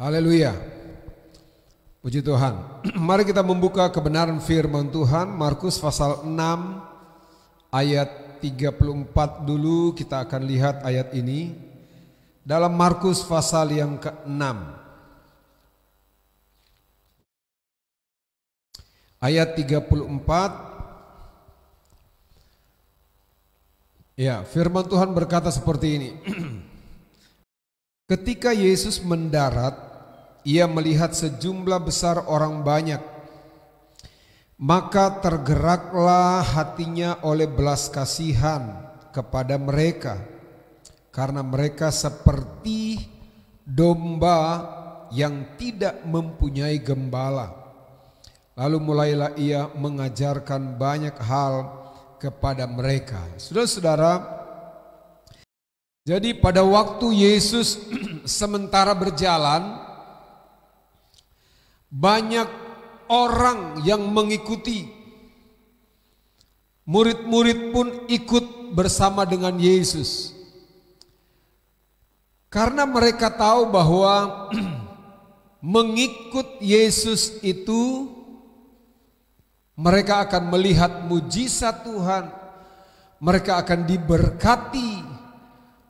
Haleluya. Puji Tuhan. Mari kita membuka kebenaran firman Tuhan Markus pasal 6 ayat 34 dulu kita akan lihat ayat ini dalam Markus pasal yang ke-6. Ayat 34 Ya, firman Tuhan berkata seperti ini. Ketika Yesus mendarat ia melihat sejumlah besar orang banyak. Maka tergeraklah hatinya oleh belas kasihan kepada mereka, karena mereka seperti domba yang tidak mempunyai gembala. Lalu mulailah ia mengajarkan banyak hal kepada mereka. Saudara-saudara, jadi pada waktu Yesus sementara berjalan banyak orang yang mengikuti. Murid-murid pun ikut bersama dengan Yesus. Karena mereka tahu bahwa mengikut Yesus itu mereka akan melihat mujizat Tuhan, mereka akan diberkati.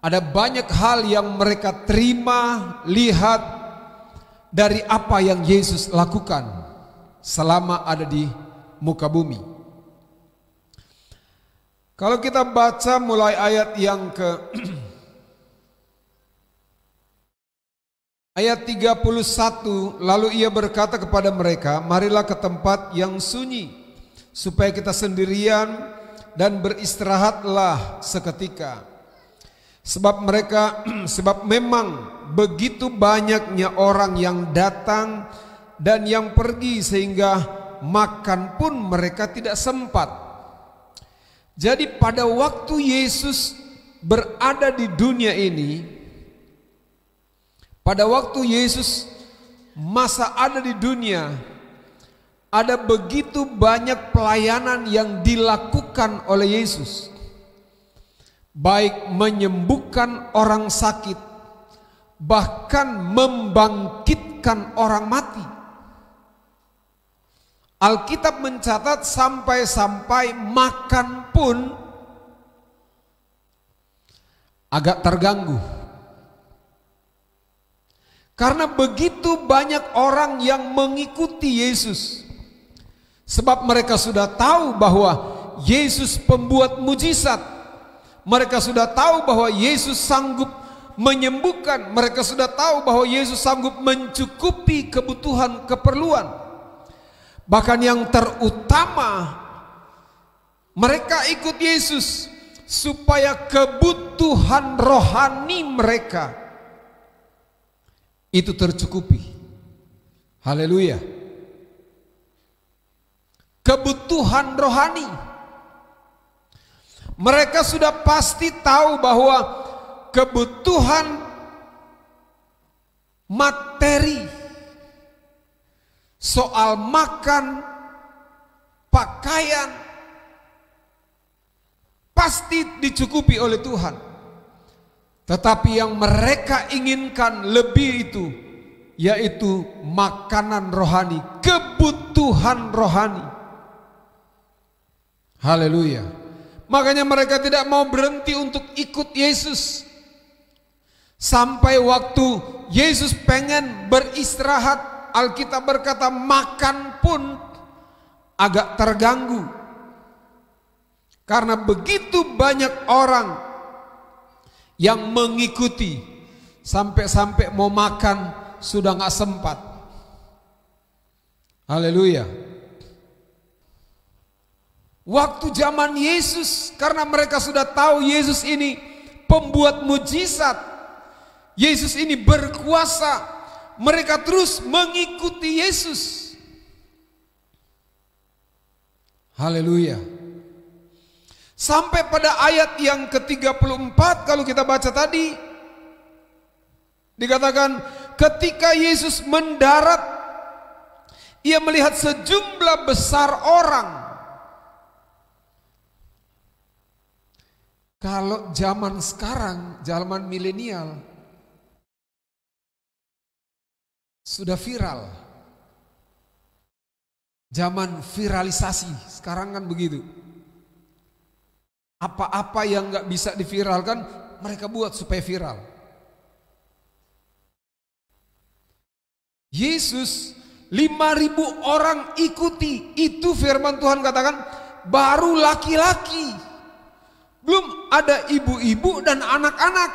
Ada banyak hal yang mereka terima, lihat, dari apa yang Yesus lakukan selama ada di muka bumi. Kalau kita baca mulai ayat yang ke Ayat 31 lalu ia berkata kepada mereka marilah ke tempat yang sunyi supaya kita sendirian dan beristirahatlah seketika sebab mereka sebab memang begitu banyaknya orang yang datang dan yang pergi sehingga makan pun mereka tidak sempat. Jadi pada waktu Yesus berada di dunia ini pada waktu Yesus masa ada di dunia ada begitu banyak pelayanan yang dilakukan oleh Yesus baik menyembuhkan orang sakit, bahkan membangkitkan orang mati. Alkitab mencatat sampai-sampai makan pun agak terganggu. Karena begitu banyak orang yang mengikuti Yesus. Sebab mereka sudah tahu bahwa Yesus pembuat mujizat mereka sudah tahu bahwa Yesus sanggup menyembuhkan. Mereka sudah tahu bahwa Yesus sanggup mencukupi kebutuhan keperluan. Bahkan yang terutama mereka ikut Yesus supaya kebutuhan rohani mereka itu tercukupi. Haleluya. Kebutuhan rohani mereka sudah pasti tahu bahwa kebutuhan materi soal makan, pakaian pasti dicukupi oleh Tuhan. Tetapi yang mereka inginkan lebih itu yaitu makanan rohani, kebutuhan rohani. Haleluya. Makanya mereka tidak mau berhenti untuk ikut Yesus. Sampai waktu Yesus pengen beristirahat, Alkitab berkata makan pun agak terganggu. Karena begitu banyak orang yang mengikuti sampai-sampai mau makan sudah nggak sempat. Haleluya. Waktu zaman Yesus, karena mereka sudah tahu Yesus ini pembuat mujizat, Yesus ini berkuasa, mereka terus mengikuti Yesus. Haleluya. Sampai pada ayat yang ke-34 kalau kita baca tadi dikatakan ketika Yesus mendarat ia melihat sejumlah besar orang Kalau zaman sekarang, zaman milenial, sudah viral. Zaman viralisasi, sekarang kan begitu. Apa-apa yang nggak bisa diviralkan, mereka buat supaya viral. Yesus 5000 orang ikuti itu firman Tuhan katakan baru laki-laki belum ada ibu-ibu dan anak-anak.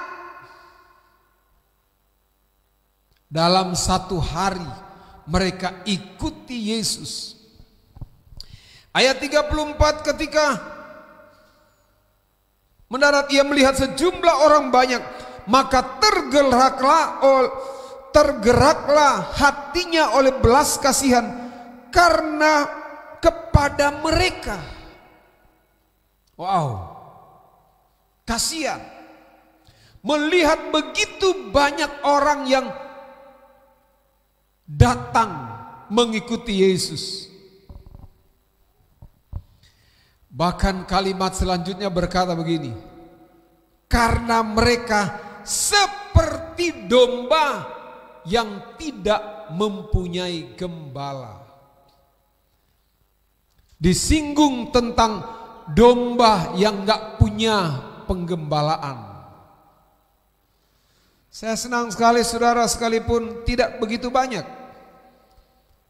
Dalam satu hari mereka ikuti Yesus. Ayat 34 ketika mendarat ia melihat sejumlah orang banyak, maka tergeraklah tergeraklah hatinya oleh belas kasihan karena kepada mereka. Wow. Kasihan. Melihat begitu banyak orang yang datang mengikuti Yesus. Bahkan kalimat selanjutnya berkata begini. Karena mereka seperti domba yang tidak mempunyai gembala. Disinggung tentang domba yang gak punya penggembalaan. Saya senang sekali saudara sekalipun tidak begitu banyak.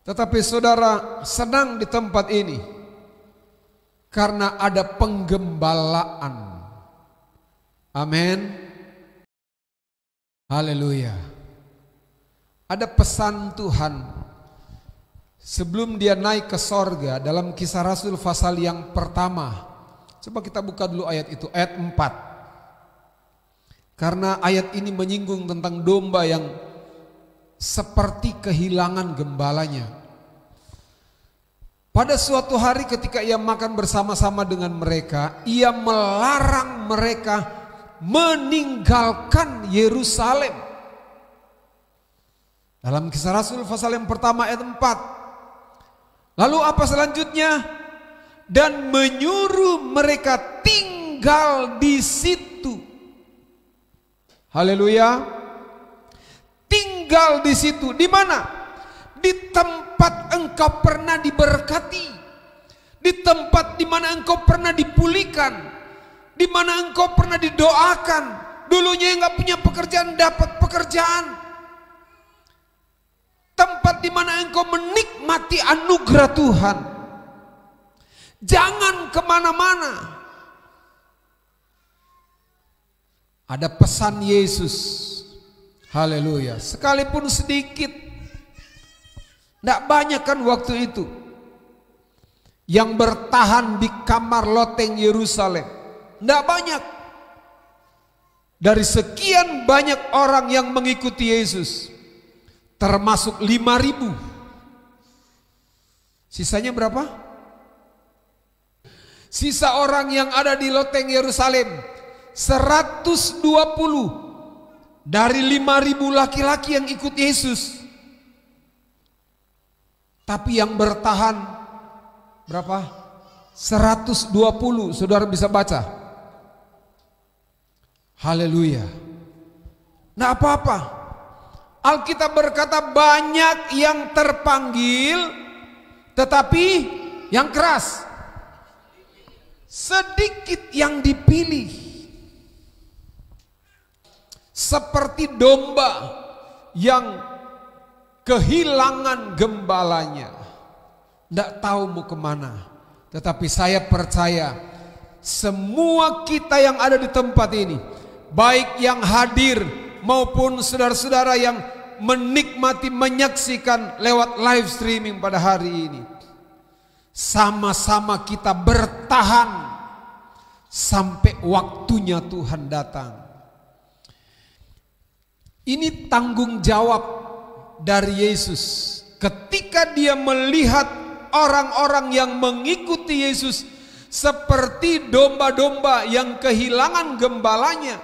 Tetapi saudara senang di tempat ini. Karena ada penggembalaan. Amin. Haleluya. Ada pesan Tuhan sebelum dia naik ke sorga dalam kisah Rasul pasal yang pertama Coba kita buka dulu ayat itu, ayat 4. Karena ayat ini menyinggung tentang domba yang seperti kehilangan gembalanya. Pada suatu hari ketika ia makan bersama-sama dengan mereka, ia melarang mereka meninggalkan Yerusalem. Dalam kisah Rasul pasal yang pertama ayat 4. Lalu apa selanjutnya? dan menyuruh mereka tinggal di situ. Haleluya. Tinggal di situ. Di mana? Di tempat engkau pernah diberkati. Di tempat di mana engkau pernah dipulihkan. Di mana engkau pernah didoakan. Dulunya yang gak punya pekerjaan dapat pekerjaan tempat di mana engkau menikmati anugerah Tuhan. Jangan kemana-mana. Ada pesan Yesus. Haleluya. Sekalipun sedikit. Tidak banyak kan waktu itu. Yang bertahan di kamar loteng Yerusalem. Tidak banyak. Dari sekian banyak orang yang mengikuti Yesus. Termasuk lima ribu. Sisanya berapa? Sisa orang yang ada di loteng Yerusalem 120 dari 5000 laki-laki yang ikut Yesus. Tapi yang bertahan berapa? 120. Saudara bisa baca. Haleluya. Nah, apa-apa? Alkitab berkata banyak yang terpanggil tetapi yang keras sedikit yang dipilih seperti domba yang kehilangan gembalanya tidak tahu mau kemana tetapi saya percaya semua kita yang ada di tempat ini baik yang hadir maupun saudara-saudara yang menikmati menyaksikan lewat live streaming pada hari ini sama-sama kita bertahan sampai waktunya Tuhan datang. Ini tanggung jawab dari Yesus. Ketika dia melihat orang-orang yang mengikuti Yesus seperti domba-domba yang kehilangan gembalanya.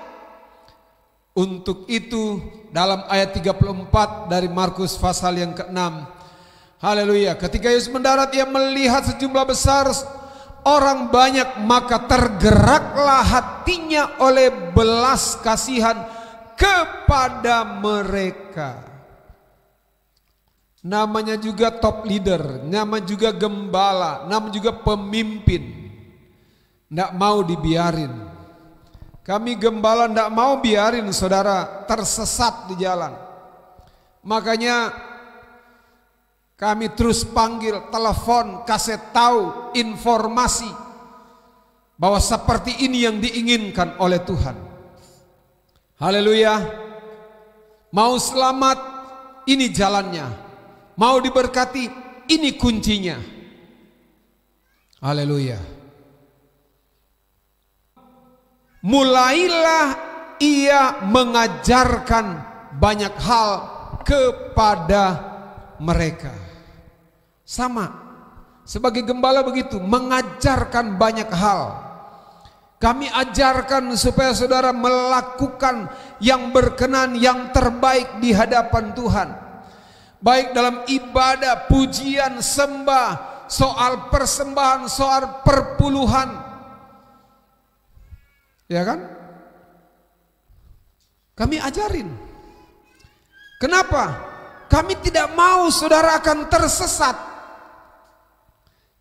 Untuk itu dalam ayat 34 dari Markus pasal yang ke-6. Haleluya. Ketika Yesus mendarat ia melihat sejumlah besar orang banyak maka tergeraklah hatinya oleh belas kasihan kepada mereka. Namanya juga top leader, nama juga gembala, nama juga pemimpin. Tidak mau dibiarin. Kami gembala tidak mau biarin saudara tersesat di jalan. Makanya kami terus panggil, telepon, kasih tahu, informasi bahwa seperti ini yang diinginkan oleh Tuhan. Haleluya. Mau selamat, ini jalannya. Mau diberkati, ini kuncinya. Haleluya. Mulailah ia mengajarkan banyak hal kepada mereka. Sama. Sebagai gembala begitu, mengajarkan banyak hal. Kami ajarkan supaya saudara melakukan yang berkenan, yang terbaik di hadapan Tuhan. Baik dalam ibadah, pujian, sembah, soal persembahan, soal perpuluhan. Ya kan? Kami ajarin. Kenapa? Kami tidak mau saudara akan tersesat.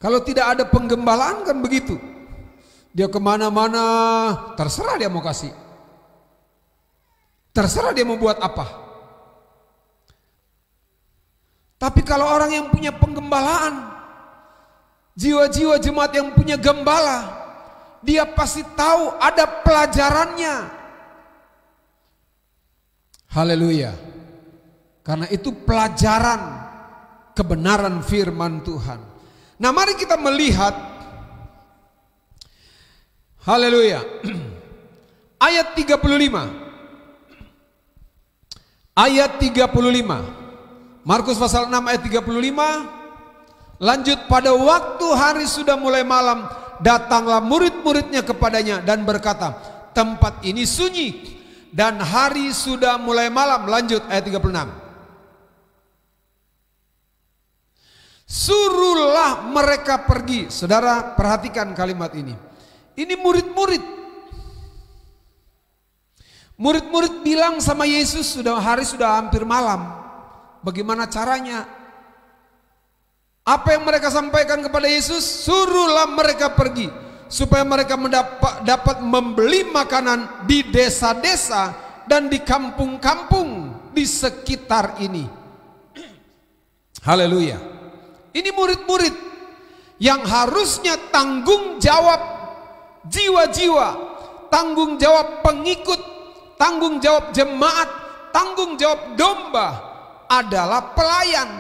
Kalau tidak ada penggembalaan kan begitu. Dia kemana-mana, terserah dia mau kasih. Terserah dia mau buat apa. Tapi kalau orang yang punya penggembalaan, jiwa-jiwa jemaat yang punya gembala, dia pasti tahu ada pelajarannya. Haleluya. Karena itu pelajaran kebenaran firman Tuhan. Nah, mari kita melihat Haleluya. Ayat 35. Ayat 35. Markus pasal 6 ayat 35. Lanjut pada waktu hari sudah mulai malam, datanglah murid-muridnya kepadanya dan berkata, "Tempat ini sunyi dan hari sudah mulai malam." Lanjut ayat 36. Suruhlah mereka pergi. Saudara perhatikan kalimat ini. Ini murid-murid. Murid-murid bilang sama Yesus sudah hari sudah hampir malam. Bagaimana caranya? Apa yang mereka sampaikan kepada Yesus? Suruhlah mereka pergi supaya mereka mendapat, dapat membeli makanan di desa-desa dan di kampung-kampung di sekitar ini. Haleluya. Ini murid-murid yang harusnya tanggung jawab jiwa-jiwa, tanggung jawab pengikut, tanggung jawab jemaat, tanggung jawab domba adalah pelayan.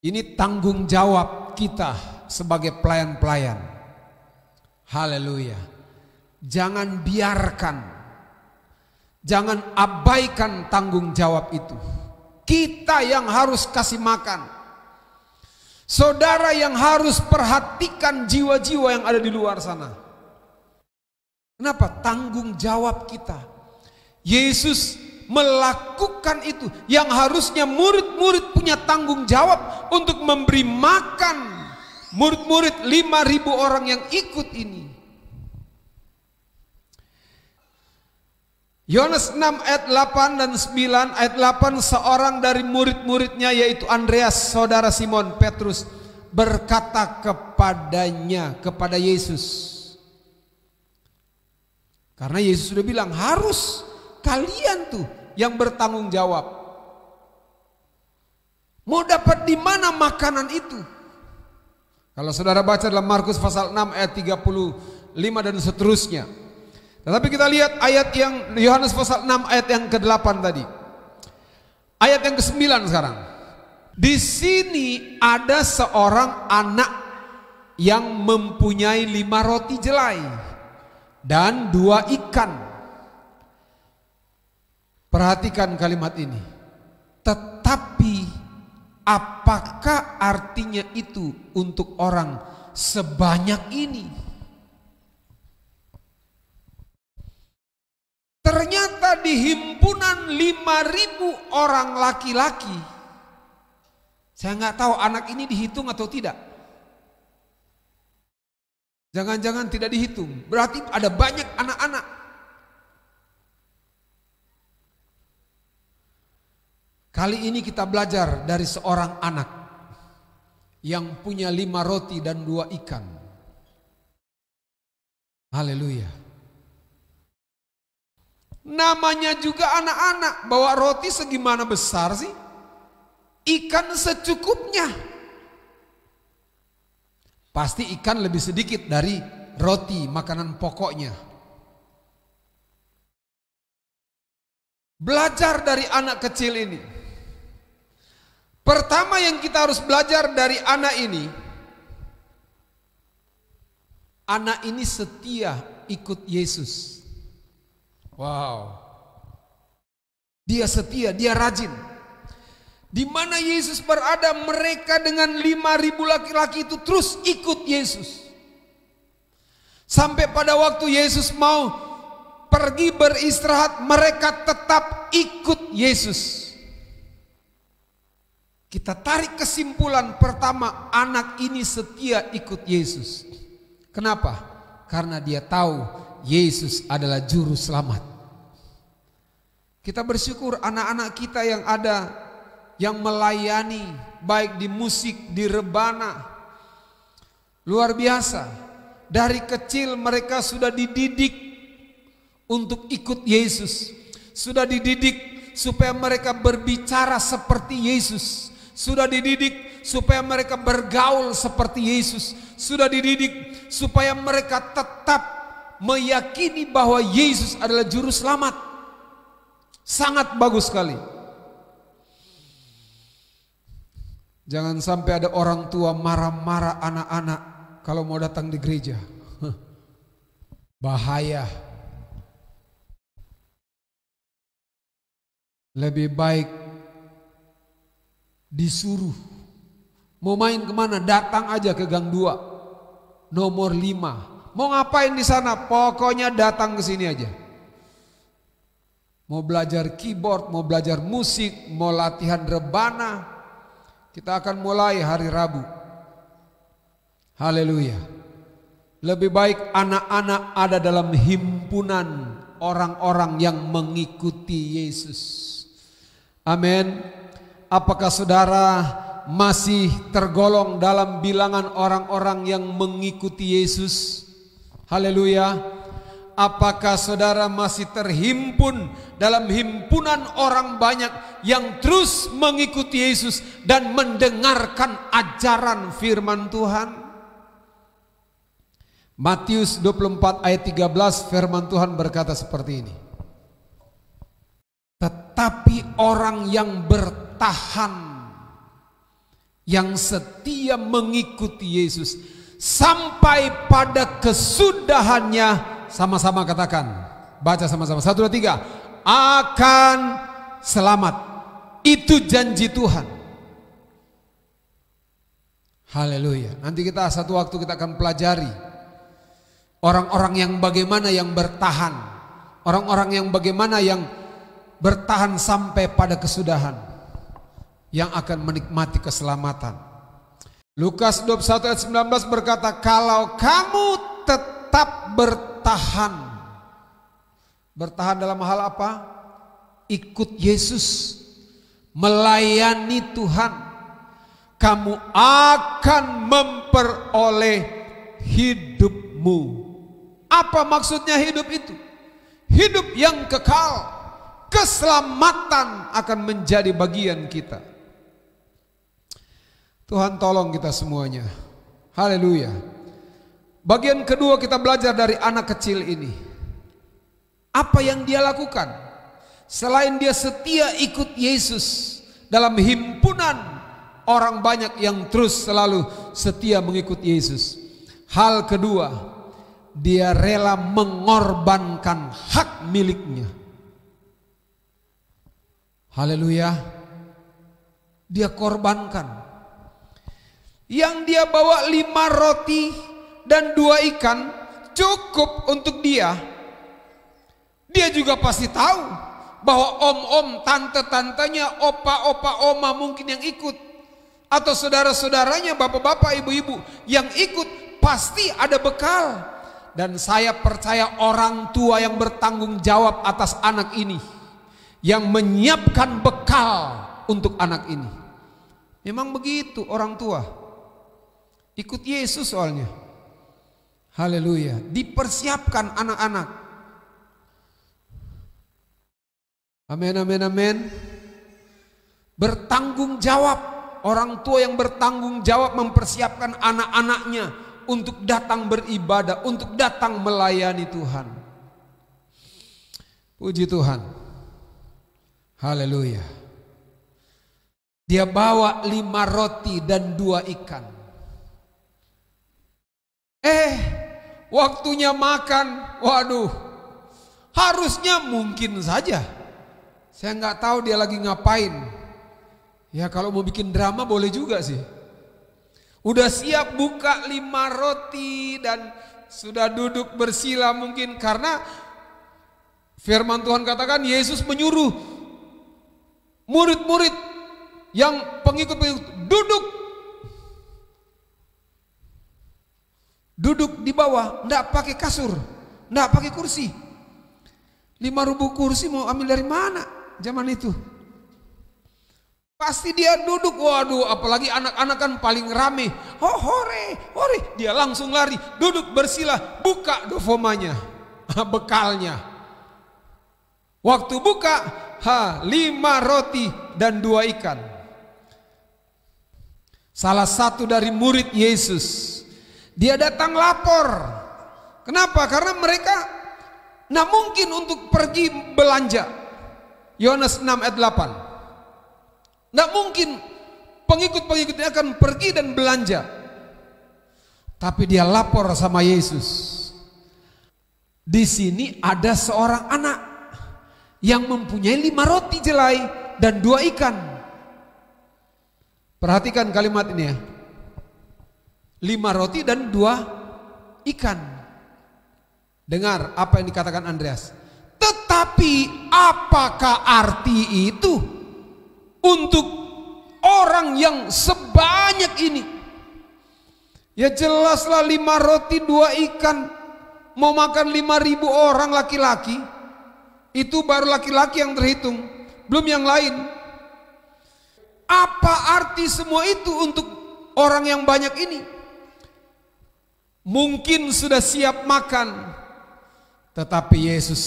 Ini tanggung jawab kita sebagai pelayan-pelayan. Haleluya. Jangan biarkan Jangan abaikan tanggung jawab itu. Kita yang harus kasih makan. Saudara yang harus perhatikan jiwa-jiwa yang ada di luar sana. Kenapa? Tanggung jawab kita. Yesus melakukan itu yang harusnya murid-murid punya tanggung jawab untuk memberi makan murid-murid 5000 orang yang ikut ini. Yohanes 6 ayat 8 dan 9 ayat 8 seorang dari murid-muridnya yaitu Andreas saudara Simon Petrus berkata kepadanya kepada Yesus karena Yesus sudah bilang harus kalian tuh yang bertanggung jawab mau dapat di mana makanan itu kalau saudara baca dalam Markus pasal 6 ayat 35 dan seterusnya tetapi kita lihat ayat yang Yohanes pasal 6 ayat yang ke-8 tadi. Ayat yang ke-9 sekarang. Di sini ada seorang anak yang mempunyai lima roti jelai dan dua ikan. Perhatikan kalimat ini. Tetapi apakah artinya itu untuk orang sebanyak ini? di himpunan 5000 orang laki-laki. Saya nggak tahu anak ini dihitung atau tidak. Jangan-jangan tidak dihitung. Berarti ada banyak anak-anak. Kali ini kita belajar dari seorang anak yang punya lima roti dan dua ikan. Haleluya. Namanya juga anak-anak, bawa roti segimana besar sih? Ikan secukupnya. Pasti ikan lebih sedikit dari roti makanan pokoknya. Belajar dari anak kecil ini. Pertama yang kita harus belajar dari anak ini, anak ini setia ikut Yesus. Wow. Dia setia, dia rajin. Di mana Yesus berada, mereka dengan lima ribu laki-laki itu terus ikut Yesus. Sampai pada waktu Yesus mau pergi beristirahat, mereka tetap ikut Yesus. Kita tarik kesimpulan pertama, anak ini setia ikut Yesus. Kenapa? Karena dia tahu Yesus adalah juru selamat. Kita bersyukur anak-anak kita yang ada yang melayani baik di musik, di rebana. Luar biasa. Dari kecil mereka sudah dididik untuk ikut Yesus. Sudah dididik supaya mereka berbicara seperti Yesus. Sudah dididik supaya mereka bergaul seperti Yesus. Sudah dididik supaya mereka tetap meyakini bahwa Yesus adalah juru selamat. Sangat bagus sekali. Jangan sampai ada orang tua marah-marah anak-anak kalau mau datang di gereja. Bahaya. Lebih baik disuruh. Mau main kemana? Datang aja ke gang 2. Nomor lima Mau ngapain di sana? Pokoknya datang ke sini aja. Mau belajar keyboard, mau belajar musik, mau latihan rebana. Kita akan mulai hari Rabu. Haleluya. Lebih baik anak-anak ada dalam himpunan orang-orang yang mengikuti Yesus. Amin. Apakah saudara masih tergolong dalam bilangan orang-orang yang mengikuti Yesus? Haleluya. Apakah saudara masih terhimpun dalam himpunan orang banyak yang terus mengikuti Yesus dan mendengarkan ajaran firman Tuhan? Matius 24 ayat 13 firman Tuhan berkata seperti ini. Tetapi orang yang bertahan yang setia mengikuti Yesus sampai pada kesudahannya sama-sama katakan baca sama-sama satu dua tiga akan selamat itu janji Tuhan Haleluya nanti kita satu waktu kita akan pelajari orang-orang yang bagaimana yang bertahan orang-orang yang bagaimana yang bertahan sampai pada kesudahan yang akan menikmati keselamatan Lukas 21 ayat 19 berkata, "Kalau kamu tetap bertahan." Bertahan dalam hal apa? Ikut Yesus, melayani Tuhan. Kamu akan memperoleh hidupmu. Apa maksudnya hidup itu? Hidup yang kekal. Keselamatan akan menjadi bagian kita. Tuhan tolong kita semuanya. Haleluya. Bagian kedua kita belajar dari anak kecil ini. Apa yang dia lakukan? Selain dia setia ikut Yesus dalam himpunan orang banyak yang terus selalu setia mengikut Yesus. Hal kedua, dia rela mengorbankan hak miliknya. Haleluya. Dia korbankan yang dia bawa lima roti dan dua ikan cukup untuk dia. Dia juga pasti tahu bahwa om-om, tante-tantenya, opa-opa, oma mungkin yang ikut. Atau saudara-saudaranya, bapak-bapak, ibu-ibu yang ikut pasti ada bekal. Dan saya percaya orang tua yang bertanggung jawab atas anak ini. Yang menyiapkan bekal untuk anak ini. Memang begitu orang tua Ikut Yesus soalnya. Haleluya. Dipersiapkan anak-anak. Amin, amin, amin. Bertanggung jawab. Orang tua yang bertanggung jawab mempersiapkan anak-anaknya untuk datang beribadah, untuk datang melayani Tuhan. Puji Tuhan. Haleluya. Dia bawa lima roti dan dua ikan. Eh, waktunya makan. Waduh, harusnya mungkin saja. Saya nggak tahu dia lagi ngapain. Ya kalau mau bikin drama boleh juga sih. Udah siap buka lima roti dan sudah duduk bersila mungkin karena firman Tuhan katakan Yesus menyuruh murid-murid yang pengikut-pengikut duduk Duduk di bawah, ndak pakai kasur, ndak pakai kursi. Lima ribu kursi mau ambil dari mana zaman itu? Pasti dia duduk, waduh apalagi anak-anak kan paling rame. Oh hore, hore, dia langsung lari, duduk bersila, buka dovomanya, bekalnya. Waktu buka, ha, lima roti dan dua ikan. Salah satu dari murid Yesus dia datang lapor. Kenapa? Karena mereka nah mungkin untuk pergi belanja. Yohanes 6 ayat 8. Nggak mungkin pengikut-pengikutnya akan pergi dan belanja. Tapi dia lapor sama Yesus. Di sini ada seorang anak yang mempunyai lima roti jelai dan dua ikan. Perhatikan kalimat ini ya lima roti dan dua ikan. Dengar apa yang dikatakan Andreas. Tetapi apakah arti itu untuk orang yang sebanyak ini? Ya jelaslah lima roti dua ikan mau makan lima ribu orang laki-laki itu baru laki-laki yang terhitung belum yang lain apa arti semua itu untuk orang yang banyak ini mungkin sudah siap makan, tetapi Yesus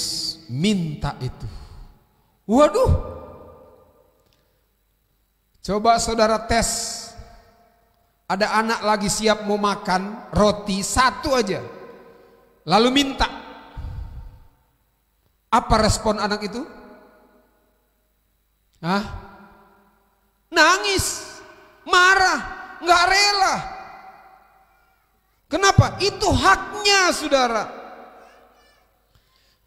minta itu. Waduh, coba saudara tes. Ada anak lagi siap mau makan roti satu aja, lalu minta. Apa respon anak itu? Hah? Nangis, marah, nggak rela, Kenapa? Itu haknya saudara.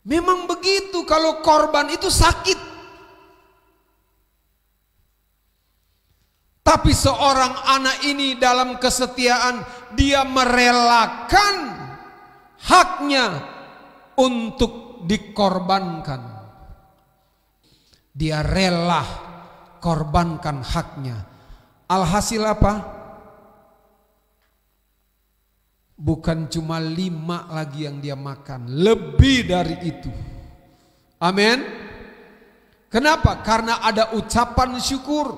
Memang begitu kalau korban itu sakit. Tapi seorang anak ini dalam kesetiaan dia merelakan haknya untuk dikorbankan. Dia rela korbankan haknya. Alhasil apa? Bukan cuma lima lagi yang dia makan, lebih dari itu. Amin. Kenapa? Karena ada ucapan syukur.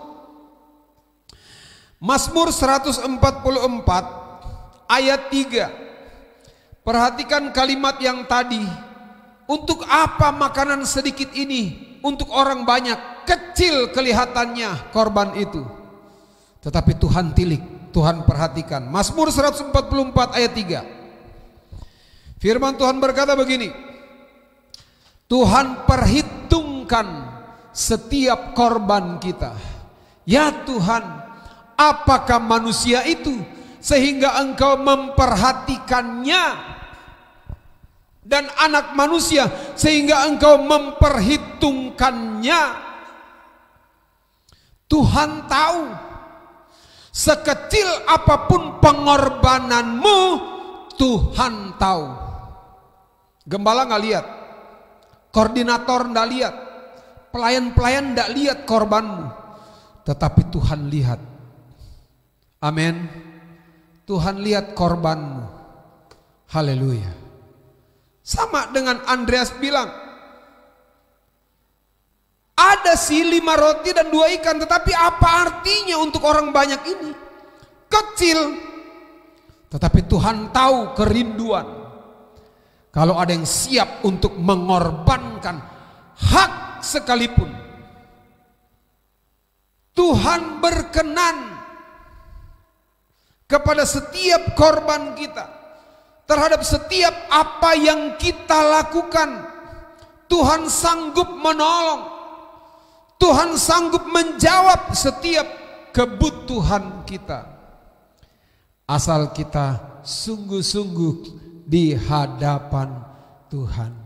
Mazmur 144 ayat 3. Perhatikan kalimat yang tadi. Untuk apa makanan sedikit ini untuk orang banyak? Kecil kelihatannya korban itu. Tetapi Tuhan tilik Tuhan perhatikan. Mazmur 144 ayat 3. Firman Tuhan berkata begini. Tuhan perhitungkan setiap korban kita. Ya Tuhan, apakah manusia itu sehingga engkau memperhatikannya dan anak manusia sehingga engkau memperhitungkannya. Tuhan tahu Sekecil apapun pengorbananmu, Tuhan tahu. Gembala nggak lihat, koordinator nggak lihat, pelayan-pelayan nggak lihat korbanmu, tetapi Tuhan lihat. Amin. Tuhan lihat korbanmu. Haleluya. Sama dengan Andreas bilang, ada sih lima roti dan dua ikan, tetapi apa artinya untuk orang banyak ini? Kecil. Tetapi Tuhan tahu kerinduan. Kalau ada yang siap untuk mengorbankan hak sekalipun. Tuhan berkenan kepada setiap korban kita. Terhadap setiap apa yang kita lakukan. Tuhan sanggup menolong. Tuhan sanggup menjawab setiap kebutuhan kita. Asal kita sungguh-sungguh di hadapan Tuhan.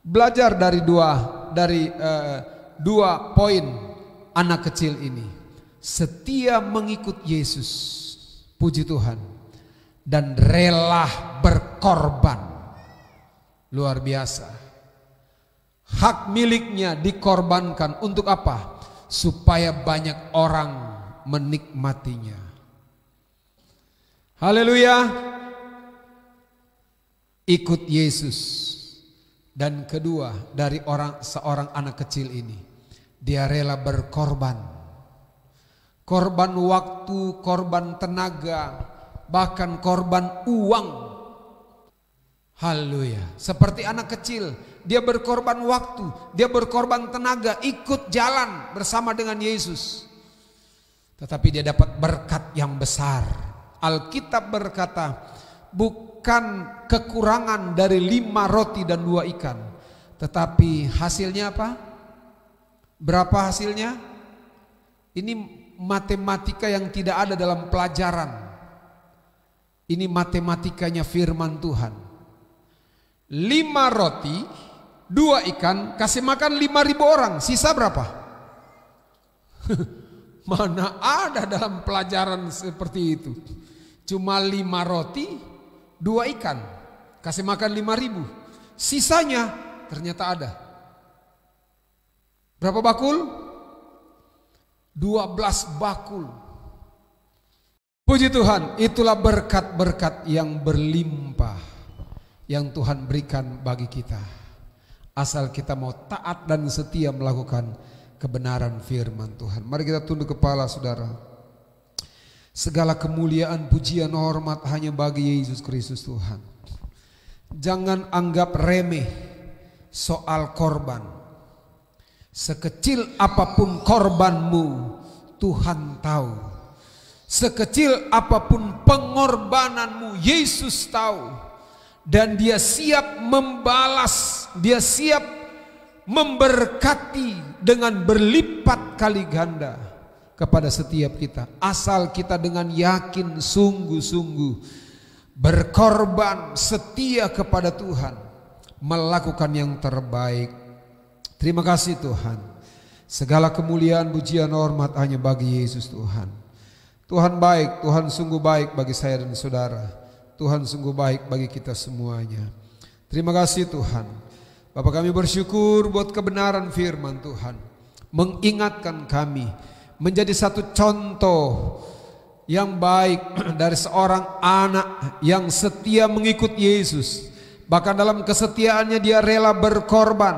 Belajar dari dua dari uh, dua poin anak kecil ini. Setia mengikut Yesus. Puji Tuhan. Dan rela berkorban. Luar biasa hak miliknya dikorbankan untuk apa? Supaya banyak orang menikmatinya. Haleluya. Ikut Yesus. Dan kedua, dari orang seorang anak kecil ini, dia rela berkorban. Korban waktu, korban tenaga, bahkan korban uang Haleluya. Seperti anak kecil, dia berkorban waktu, dia berkorban tenaga, ikut jalan bersama dengan Yesus. Tetapi dia dapat berkat yang besar. Alkitab berkata, bukan kekurangan dari lima roti dan dua ikan. Tetapi hasilnya apa? Berapa hasilnya? Ini matematika yang tidak ada dalam pelajaran. Ini matematikanya firman Tuhan lima roti, dua ikan, kasih makan lima ribu orang, sisa berapa? Mana ada dalam pelajaran seperti itu. Cuma lima roti, dua ikan, kasih makan lima ribu. Sisanya ternyata ada. Berapa bakul? Dua belas bakul. Puji Tuhan, itulah berkat-berkat yang berlimpah yang Tuhan berikan bagi kita. Asal kita mau taat dan setia melakukan kebenaran firman Tuhan. Mari kita tunduk kepala saudara. Segala kemuliaan, pujian, hormat hanya bagi Yesus Kristus Tuhan. Jangan anggap remeh soal korban. Sekecil apapun korbanmu, Tuhan tahu. Sekecil apapun pengorbananmu, Yesus tahu dan dia siap membalas, dia siap memberkati dengan berlipat kali ganda kepada setiap kita. Asal kita dengan yakin sungguh-sungguh berkorban setia kepada Tuhan, melakukan yang terbaik. Terima kasih Tuhan. Segala kemuliaan, pujian, hormat hanya bagi Yesus Tuhan. Tuhan baik, Tuhan sungguh baik bagi saya dan saudara. Tuhan sungguh baik bagi kita semuanya. Terima kasih Tuhan. Bapak kami bersyukur buat kebenaran firman Tuhan. Mengingatkan kami menjadi satu contoh yang baik dari seorang anak yang setia mengikut Yesus. Bahkan dalam kesetiaannya dia rela berkorban,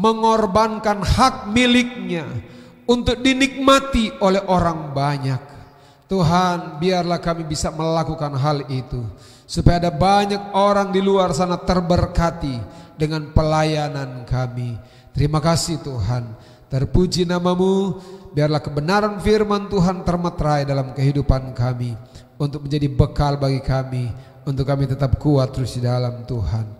mengorbankan hak miliknya untuk dinikmati oleh orang banyak. Tuhan, biarlah kami bisa melakukan hal itu, supaya ada banyak orang di luar sana terberkati dengan pelayanan kami. Terima kasih, Tuhan. Terpuji namamu, biarlah kebenaran firman Tuhan termeterai dalam kehidupan kami, untuk menjadi bekal bagi kami, untuk kami tetap kuat terus di dalam Tuhan.